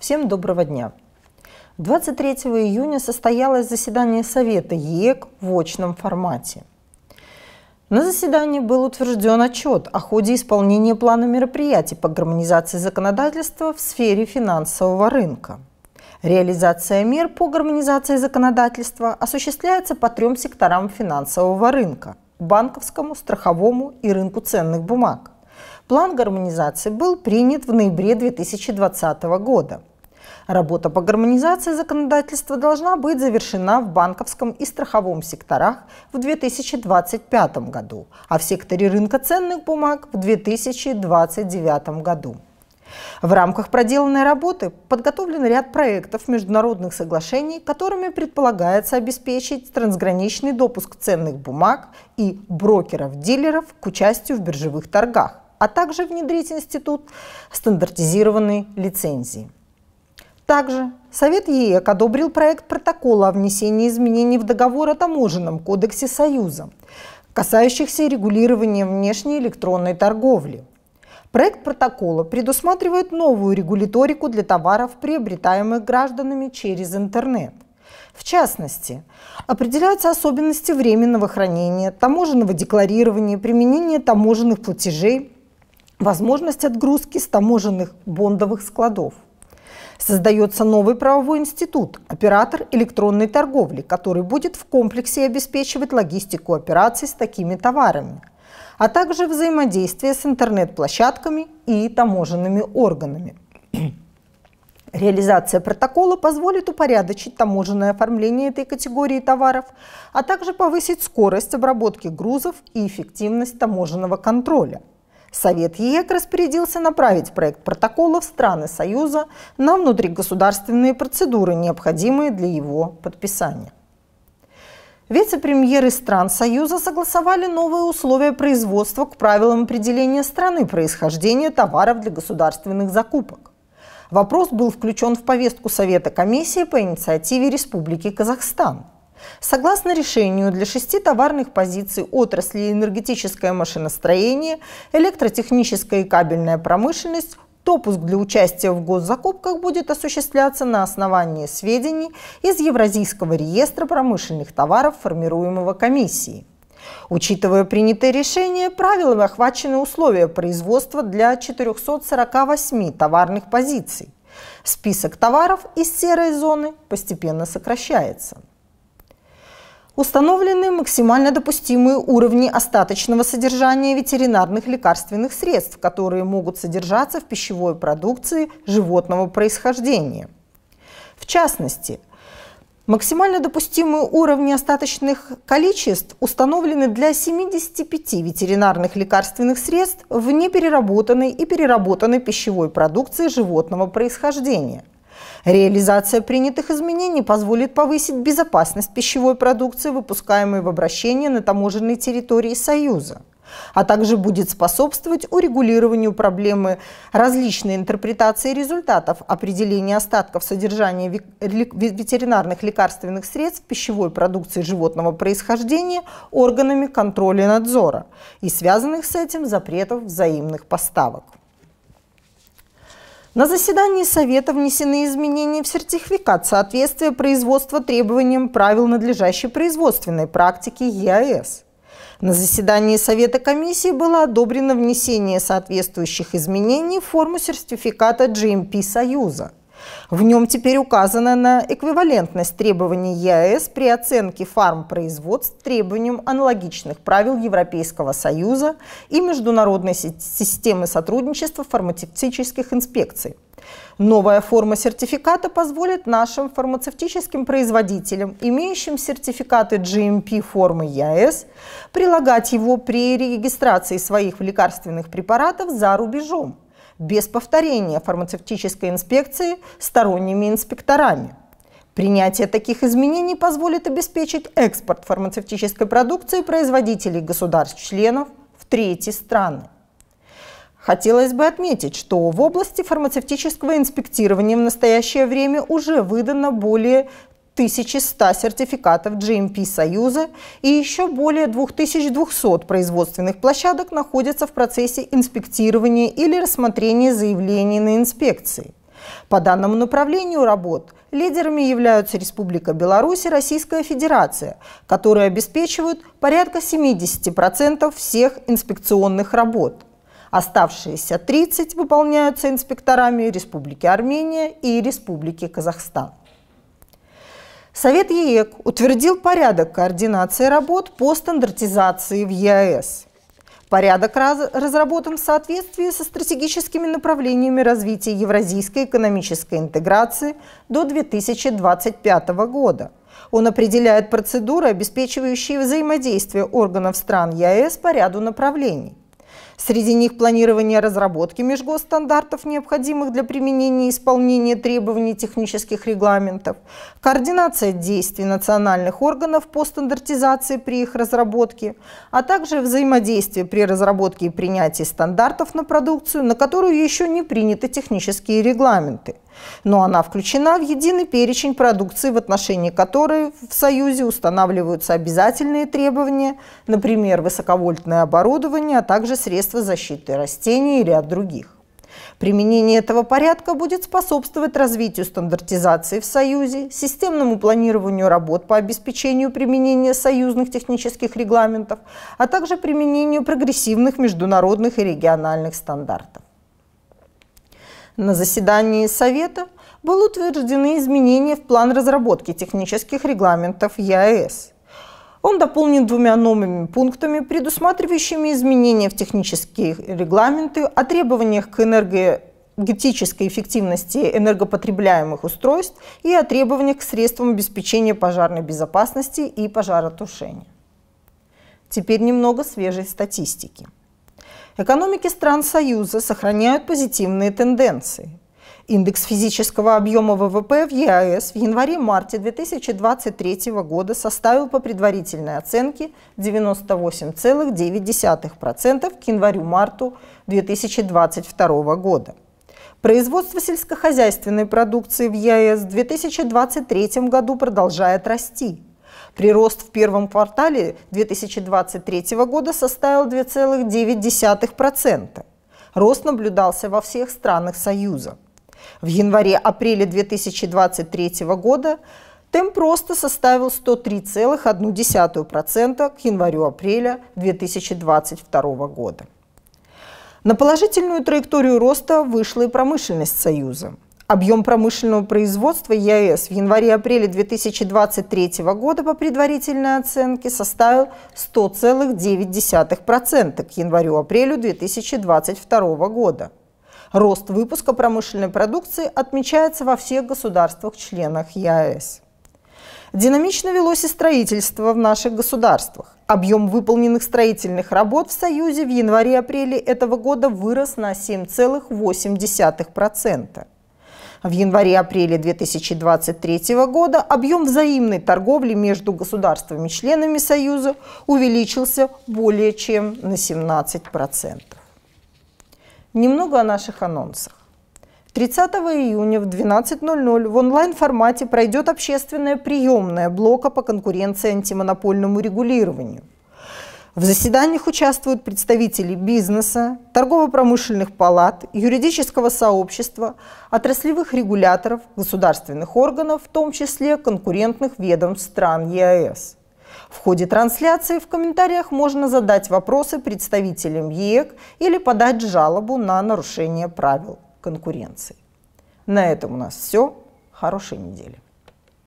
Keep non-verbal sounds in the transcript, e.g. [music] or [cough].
Всем доброго дня. 23 июня состоялось заседание Совета ЕЭК в очном формате. На заседании был утвержден отчет о ходе исполнения плана мероприятий по гармонизации законодательства в сфере финансового рынка. Реализация мер по гармонизации законодательства осуществляется по трем секторам финансового рынка – банковскому, страховому и рынку ценных бумаг – План гармонизации был принят в ноябре 2020 года. Работа по гармонизации законодательства должна быть завершена в банковском и страховом секторах в 2025 году, а в секторе рынка ценных бумаг в 2029 году. В рамках проделанной работы подготовлен ряд проектов международных соглашений, которыми предполагается обеспечить трансграничный допуск ценных бумаг и брокеров-дилеров к участию в биржевых торгах а также внедрить институт стандартизированной лицензии. Также Совет ЕЭК одобрил проект протокола о внесении изменений в договор о таможенном кодексе Союза, касающихся регулирования внешней электронной торговли. Проект протокола предусматривает новую регуляторику для товаров, приобретаемых гражданами через интернет. В частности, определяются особенности временного хранения, таможенного декларирования, применения таможенных платежей возможность отгрузки с таможенных бондовых складов. Создается новый правовой институт – оператор электронной торговли, который будет в комплексе обеспечивать логистику операций с такими товарами, а также взаимодействие с интернет-площадками и таможенными органами. [clears throat] Реализация протокола позволит упорядочить таможенное оформление этой категории товаров, а также повысить скорость обработки грузов и эффективность таможенного контроля – Совет ЕЭК распорядился направить проект протокола в страны Союза на внутригосударственные процедуры, необходимые для его подписания. Вице-премьеры стран Союза согласовали новые условия производства к правилам определения страны происхождения товаров для государственных закупок. Вопрос был включен в повестку Совета комиссии по инициативе Республики Казахстан – Согласно решению, для шести товарных позиций отрасли энергетическое машиностроение, электротехническая и кабельная промышленность Допуск для участия в госзакупках будет осуществляться на основании сведений из Евразийского реестра промышленных товаров, формируемого комиссией. Учитывая принятое решение, правилами охвачены условия производства для 448 товарных позиций. Список товаров из серой зоны постепенно сокращается. Установлены максимально допустимые уровни остаточного содержания ветеринарных лекарственных средств, которые могут содержаться в пищевой продукции животного происхождения. В частности, Максимально допустимые уровни остаточных количеств установлены для 75 ветеринарных лекарственных средств в непереработанной и переработанной пищевой продукции животного происхождения – Реализация принятых изменений позволит повысить безопасность пищевой продукции, выпускаемой в обращение на таможенной территории Союза а также будет способствовать урегулированию проблемы различной интерпретации результатов определения остатков содержания ветеринарных лекарственных средств пищевой продукции животного происхождения органами контроля и надзора и связанных с этим запретов взаимных поставок. На заседании Совета внесены изменения в сертификат соответствия производства требованиям правил надлежащей производственной практики ЕАЭС. На заседании Совета комиссии было одобрено внесение соответствующих изменений в форму сертификата GMP Союза. В нем теперь указано на эквивалентность требований ЕАЭС при оценке фармпроизводств требованиям аналогичных правил Европейского Союза и международной системы сотрудничества фармацевтических инспекций. Новая форма сертификата позволит нашим фармацевтическим производителям, имеющим сертификаты GMP формы ЕАЭС, прилагать его при регистрации своих лекарственных препаратов за рубежом без повторения фармацевтической инспекции сторонними инспекторами. Принятие таких изменений позволит обеспечить экспорт фармацевтической продукции производителей государств-членов в третьи страны. Хотелось бы отметить, что в области фармацевтического инспектирования в настоящее время уже выдано более 1100 сертификатов GMP Союза и еще более 2200 производственных площадок находятся в процессе инспектирования или рассмотрения заявлений на инспекции. По данному направлению работ лидерами являются Республика Беларусь и Российская Федерация, которые обеспечивают порядка 70% всех инспекционных работ. Оставшиеся 30 выполняются инспекторами Республики Армения и Республики Казахстан. Совет ЕЭК утвердил порядок координации работ по стандартизации в ЕАЭС. Порядок разработан в соответствии со стратегическими направлениями развития евразийской экономической интеграции до 2025 года. Он определяет процедуры, обеспечивающие взаимодействие органов стран ЕАЭС по ряду направлений – Среди них планирование разработки межгосстандартов, необходимых для применения и исполнения требований технических регламентов, координация действий национальных органов по стандартизации при их разработке, а также взаимодействие при разработке и принятии стандартов на продукцию, на которую еще не приняты технические регламенты – но она включена в единый перечень продукции, в отношении которой в Союзе устанавливаются обязательные требования, например, высоковольтное оборудование, а также средства защиты растений и ряд других. Применение этого порядка будет способствовать развитию стандартизации в Союзе, системному планированию работ по обеспечению применения союзных технических регламентов, а также применению прогрессивных международных и региональных стандартов. На заседании Совета были утверждены изменения в план разработки технических регламентов ЕАЭС. Он дополнен двумя новыми пунктами, предусматривающими изменения в технические регламенты о требованиях к энергетической эффективности энергопотребляемых устройств и о требованиях к средствам обеспечения пожарной безопасности и пожаротушения. Теперь немного свежей статистики. Экономики стран Союза сохраняют позитивные тенденции. Индекс физического объема ВВП в ЕАЭС в январе-марте 2023 года составил по предварительной оценке 98,9% к январю-марту 2022 года. Производство сельскохозяйственной продукции в ЕАЭС в 2023 году продолжает расти – Прирост в первом квартале 2023 года составил 2,9%. Рост наблюдался во всех странах Союза. В январе-апреле 2023 года темп роста составил 103,1% к январю-апреля 2022 года. На положительную траекторию роста вышла и промышленность Союза – Объем промышленного производства ЕАЭС в январе-апреле 2023 года по предварительной оценке составил 100,9% к январю-апрелю 2022 года. Рост выпуска промышленной продукции отмечается во всех государствах-членах ЕАЭС. Динамично велось и строительство в наших государствах. Объем выполненных строительных работ в Союзе в январе-апреле этого года вырос на 7,8% в январе-апреле 2023 года объем взаимной торговли между государствами-членами Союза увеличился более чем на 17%. Немного о наших анонсах. 30 июня в 12.00 в онлайн-формате пройдет общественная приемная блока по конкуренции антимонопольному регулированию – в заседаниях участвуют представители бизнеса, торгово-промышленных палат, юридического сообщества, отраслевых регуляторов, государственных органов, в том числе конкурентных ведомств стран ЕАЭС. В ходе трансляции в комментариях можно задать вопросы представителям ЕЭК или подать жалобу на нарушение правил конкуренции. На этом у нас все. Хорошей недели.